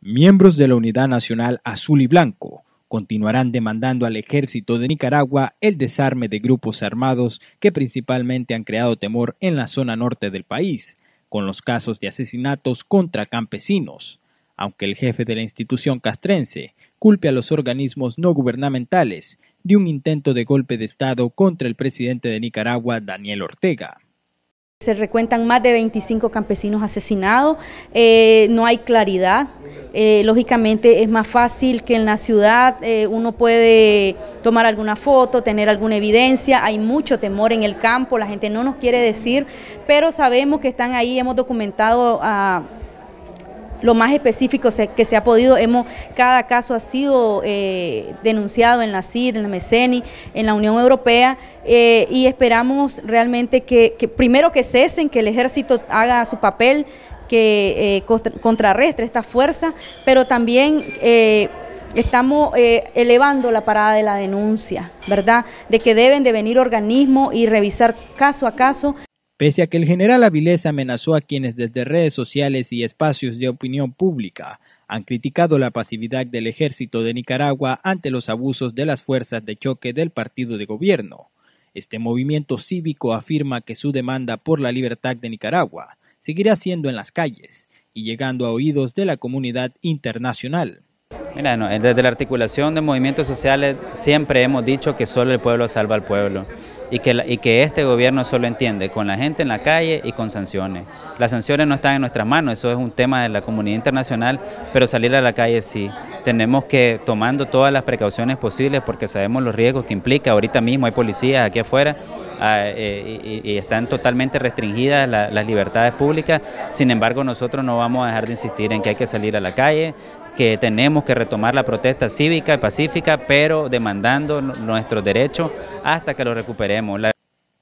Miembros de la Unidad Nacional Azul y Blanco continuarán demandando al ejército de Nicaragua el desarme de grupos armados que principalmente han creado temor en la zona norte del país, con los casos de asesinatos contra campesinos, aunque el jefe de la institución castrense culpe a los organismos no gubernamentales de un intento de golpe de Estado contra el presidente de Nicaragua, Daniel Ortega. Se recuentan más de 25 campesinos asesinados, eh, no hay claridad. Eh, lógicamente es más fácil que en la ciudad eh, uno puede tomar alguna foto, tener alguna evidencia, hay mucho temor en el campo, la gente no nos quiere decir, pero sabemos que están ahí, hemos documentado a lo más específico que se ha podido, hemos, cada caso ha sido eh, denunciado en la CID, en la MECENI, en la Unión Europea eh, y esperamos realmente que, primero que cesen, que el ejército haga su papel, que eh, contrarrestre esta fuerza, pero también estamos elevando la parada de la denuncia, ¿verdad? De que deben de venir organismos y revisar caso a caso Pese a que el general Avilés amenazó a quienes desde redes sociales y espacios de opinión pública han criticado la pasividad del ejército de Nicaragua ante los abusos de las fuerzas de choque del partido de gobierno, este movimiento cívico afirma que su demanda por la libertad de Nicaragua seguirá siendo en las calles y llegando a oídos de la comunidad internacional. Mira, desde la articulación de movimientos sociales siempre hemos dicho que solo el pueblo salva al pueblo y que, y que este gobierno solo entiende con la gente en la calle y con sanciones. Las sanciones no están en nuestras manos, eso es un tema de la comunidad internacional, pero salir a la calle sí tenemos que tomando todas las precauciones posibles porque sabemos los riesgos que implica. Ahorita mismo hay policías aquí afuera ah, eh, y, están totalmente restringidas las libertades públicas. Sin embargo, nosotros no vamos a dejar de insistir en que hay que salir a la calle, que tenemos que retomar la protesta cívica y pacífica, pero demandando nuestros derechos hasta que lo recuperemos.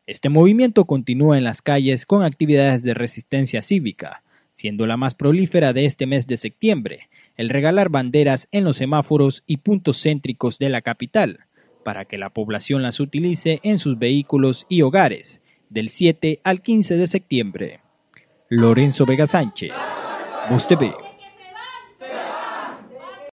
Este movimiento continúa en las calles con actividades de resistencia cívica, siendo la más prolífera de este mes de septiembre, el regalar banderas en los semáforos y puntos céntricos de la capital, para que la población las utilice en sus vehículos y hogares, del 7 al 15 de septiembre. Lorenzo Vega Sánchez,